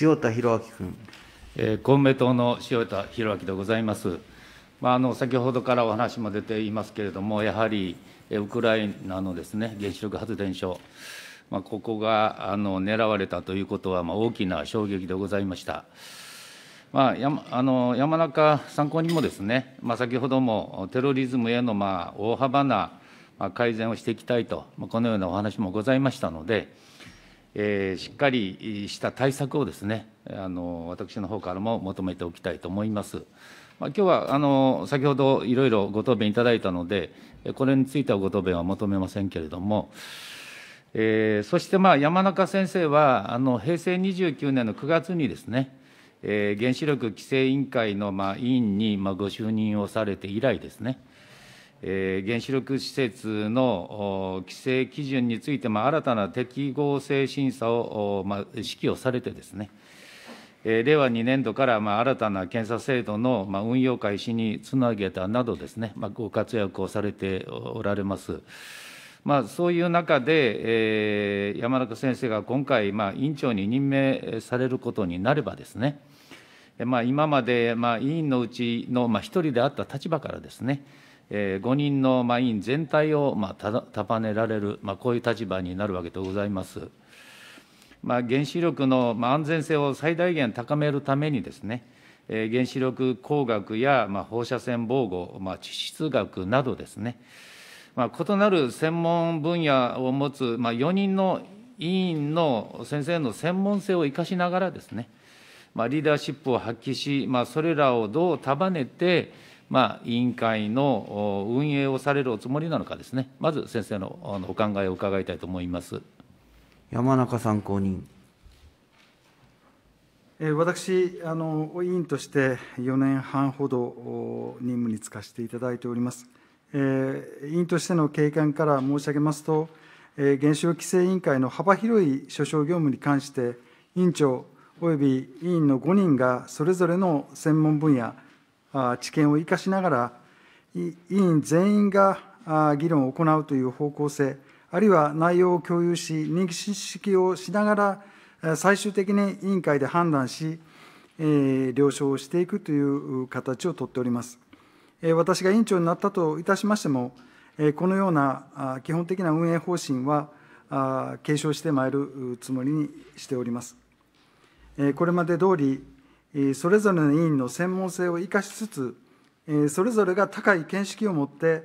塩田博明君。えー、公明党の塩田博明でございます。まあ、あの先ほどからお話も出ていますけれども、やはりウクライナのですね原子力発電所、まあ、ここがあの狙われたということは、まあ、大きな衝撃でございました。まあ、山あの山中参考人もですね、まあ、先ほどもテロリズムへのまあ大幅な改善をしていきたいと、まあ、このようなお話もございましたので、えー、しっかりした対策をですねあの私の方からも求めておきたいと思います。まあ、今日はあの先ほどいろいろご答弁いただいたので、これについてはご答弁は求めませんけれども、えー、そしてまあ山中先生はあの平成29年の9月にですね、えー、原子力規制委員会のまあ委員にまあご就任をされて以来ですね、原子力施設の規制基準について、新たな適合性審査を指揮をされてですね、令和2年度から新たな検査制度の運用開始につなげたなどですね、ご活躍をされておられます。まあ、そういう中で、山中先生が今回、委員長に任命されることになればですね、今まで、委員のうちの、1人であった立場からですね、え5人のま委員全体をまあ束ねられる、まこういう立場になるわけでございます。まあ、原子力のま安全性を最大限高めるためにですね、え原子力工学やま放射線防護、まあ、地質学などですね、まあ、異なる専門分野を持つ、まあ、4人の委員の先生の専門性を生かしながらですね、まあ、リーダーシップを発揮し、まあ、それらをどう束ねて、まあ、委員会の運営をされるおつもりなのかですね、まず先生のお考えを伺いたいと思います山中参考人。私あの、委員として4年半ほど任務に就かせていただいております。え委員としての経験から申し上げますと、え原子力規制委員会の幅広い所掌業務に関して、委員長および委員の5人がそれぞれの専門分野、知見を生かしながら、委員全員が議論を行うという方向性、あるいは内容を共有し、認識をしながら、最終的に委員会で判断し、了承をしていくという形をとっております。私が委員長になったといたしましても、このような基本的な運営方針は継承してまいるつもりにしております。これまで通り、それぞれの委員の専門性を生かしつつ、それぞれが高い見識を持って、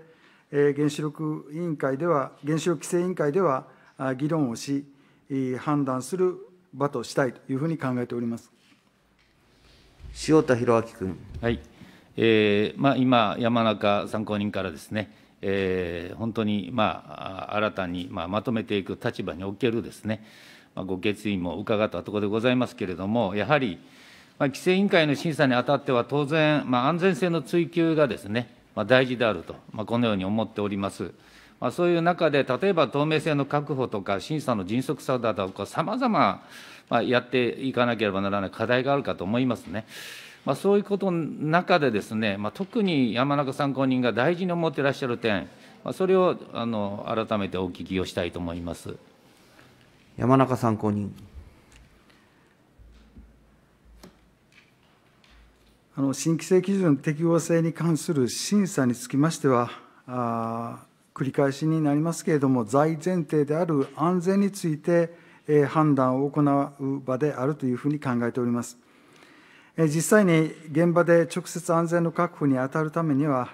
原子力委員会では、原子力規制委員会では議論をし、判断する場としたいというふうに考えております塩田博明君。はいえーまあ、今、山中参考人からですね、えー、本当に、まあ、新たに、まあ、まとめていく立場におけるですね、まあ、ご決意も伺ったところでございますけれども、やはり、規制委員会の審査にあたっては、当然、安全性の追求がですね、大事であると、このように思っております。そういう中で、例えば透明性の確保とか、審査の迅速さだとか、さまざまやっていかなければならない課題があるかと思いますね。まあ、そういうことの中でですね、まあ、特に山中参考人が大事に思っていらっしゃる点、まあ、それをあの改めてお聞きをしたいと思います山中参考人。新規制基準適合性に関する審査につきましては、繰り返しになりますけれども、財前提である安全について判断を行う場であるというふうに考えております。実際に現場で直接安全の確保に当たるためには、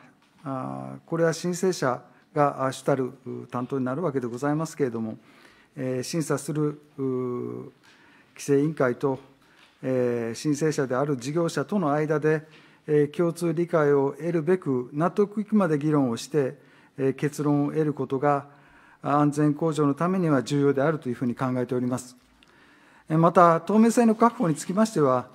これは申請者が主たる担当になるわけでございますけれども、審査する規制委員会と申請者である事業者との間で、共通理解を得るべく、納得いくまで議論をして、結論を得ることが、安全向上のためには重要であるというふうに考えております。また、透明性の確保につきましては、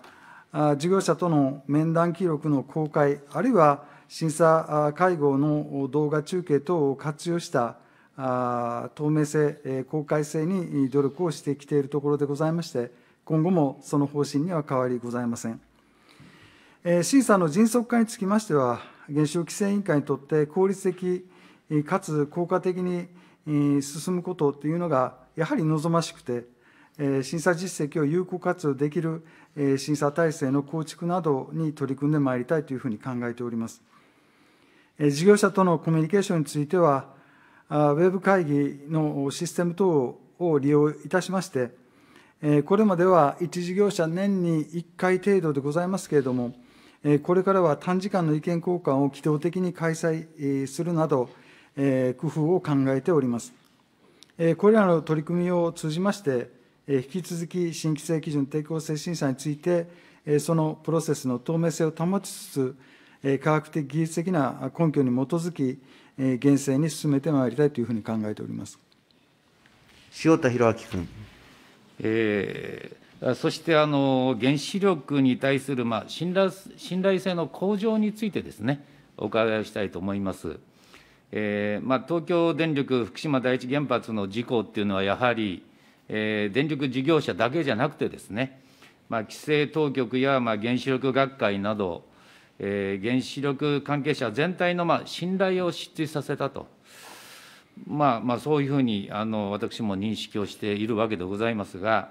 事業者との面談記録の公開、あるいは審査会合の動画中継等を活用した透明性、公開性に努力をしてきているところでございまして、今後もその方針には変わりございません。審査の迅速化につきましては、原子力規制委員会にとって効率的かつ効果的に進むことというのがやはり望ましくて、審査実績を有効活用できる審査体制の構築などに取り組んでまいりたいというふうに考えております。事業者とのコミュニケーションについては、ウェブ会議のシステム等を利用いたしまして、これまでは1事業者年に1回程度でございますけれども、これからは短時間の意見交換を機動的に開催するなど、工夫を考えております。これらの取り組みを通じまして、引き続き新規制基準抵抗性審査について、そのプロセスの透明性を保ちつつ、科学的技術的な根拠に基づき、厳正に進めてまいりたいというふうに考えております。塩田博明君。えー、そしてあの原子力に対する、まあ、信頼信頼性の向上についてですね、お伺いをしたいと思います。えーまあ、東京電力福島第一原発の事故っていうのは、やはり、えー、電力事業者だけじゃなくてですね、まあ、規制当局や、まあ、原子力学会など、えー、原子力関係者全体の、まあ、信頼を失墜させたと。まあまあ、そういうふうにあの私も認識をしているわけでございますが、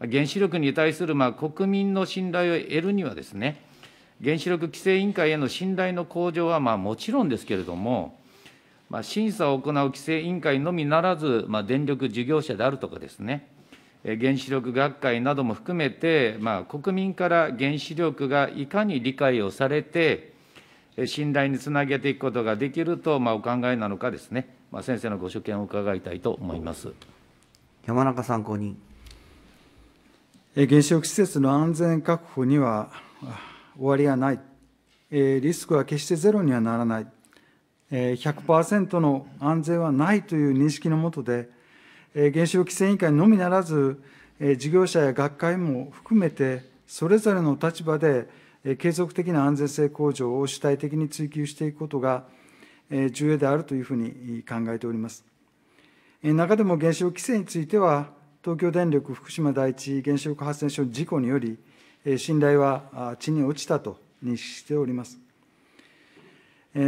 原子力に対するまあ国民の信頼を得るにはですね、原子力規制委員会への信頼の向上はまあもちろんですけれども、まあ、審査を行う規制委員会のみならず、まあ、電力事業者であるとかですね、原子力学会なども含めて、まあ、国民から原子力がいかに理解をされて、信頼につなげていくことができると、まあ、お考えなのかですね、まあ、先生のご所見を伺いたいと思います山中参考人。原子力施設の安全確保には終わりはない、リスクは決してゼロにはならない、100%の安全はないという認識のもとで、原子力規制委員会のみならず、事業者や学会も含めて、それぞれの立場で継続的な安全性向上を主体的に追求していくことが重要であるというふうに考えております。中でも原子力規制については、東京電力福島第一原子力発電所の事故により、信頼は地に落ちたと認識しております。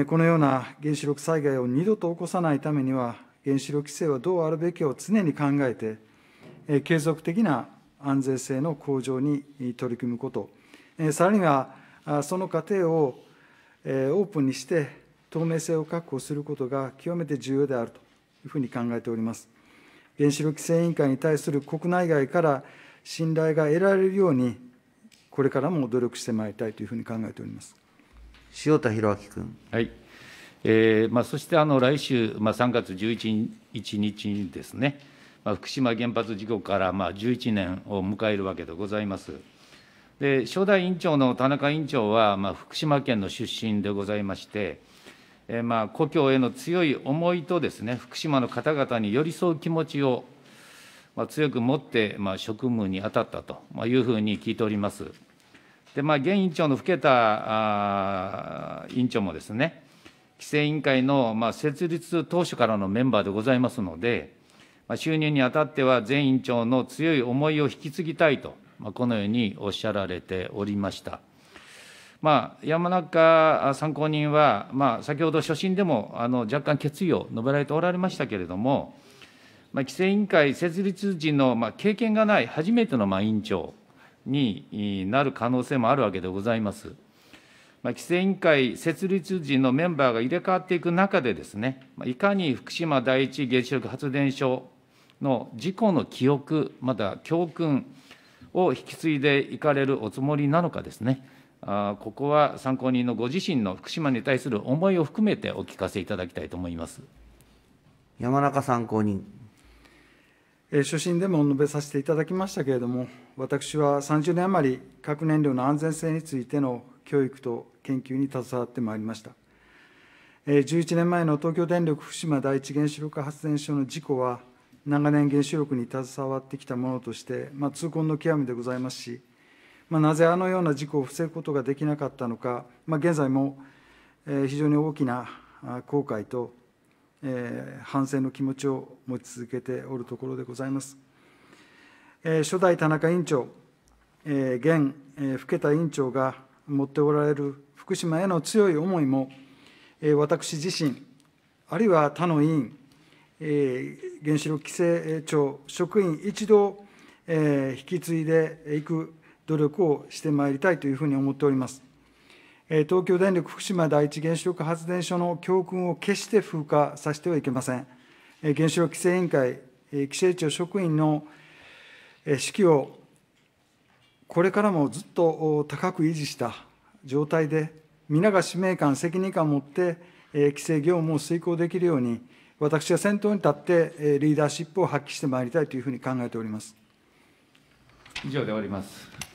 このような原子力災害を二度と起こさないためには、原子力規制はどうあるべきを常に考えて、継続的な安全性の向上に取り組むこと、さらには、その過程をオープンにして、透明性を確保することが極めて重要であるというふうに考えております。原子力規制委員会に対する国内外から信頼が得られるように、これからも努力してまいりたいというふうに考えております塩田博明君。はいえーまあ、そしてあの来週、まあ、3月11日にですね、まあ、福島原発事故からまあ11年を迎えるわけでございます。で初代員長の田中委員長は、まあ、福島県の出身でございまして、えー、まあ故郷への強い思いとですね福島の方々に寄り添う気持ちを、まあ、強く持って、まあ、職務に当たったというふうに聞いております。でまあ、現員長の更田員長もですね規制委員会の、まあ、設立当初からのメンバーでございますので、まあ、就任にあたっては前員長の強い思いを引き継ぎたいと。まあ、このようにおっしゃられておりました。まあ、山中参考人は、まあ、先ほど所信でもあの若干決意を述べられておられましたけれども、まあ、規制委員会設立時の、まあ、経験がない初めての、まあ、委員長になる可能性もあるわけでございます。まあ、規制委員会設立時のメンバーが入れ替わっていく中でですね、まあ、いかに福島第一原子力発電所の事故の記憶、また教訓、を引き継いでいかれるおつもりなのかですね、あここは参考人のご自身の福島に対する思いを含めてお聞かせいただきたいと思います山中参考人。え心でも述べさせていただきましたけれども、私は30年余り、核燃料の安全性についての教育と研究に携わってまいりました。11年前の東京電力福島第一原子力発電所の事故は、長年原子力に携わってきたものとして、まあ、痛恨の極みでございますし、まあ、なぜあのような事故を防ぐことができなかったのか、まあ、現在も、え非常に大きな後悔と、えー、反省の気持ちを持ち続けておるところでございます。えー、初代田中委員長、えー、現、えー、更田員長が持っておられる福島への強い思いも、えー、私自身、あるいは他の委員、原子力規制庁職員一同、引き継いでいく努力をしてまいりたいというふうに思っております。東京電力福島第一原子力発電所の教訓を決して風化させてはいけません。原子力規制委員会、規制庁職員の指揮をこれからもずっと高く維持した状態で、皆が使命感、責任感を持って、規制業務を遂行できるように、私が先頭に立ってリーダーシップを発揮してまいりたいというふうに考えております。以上で終わります。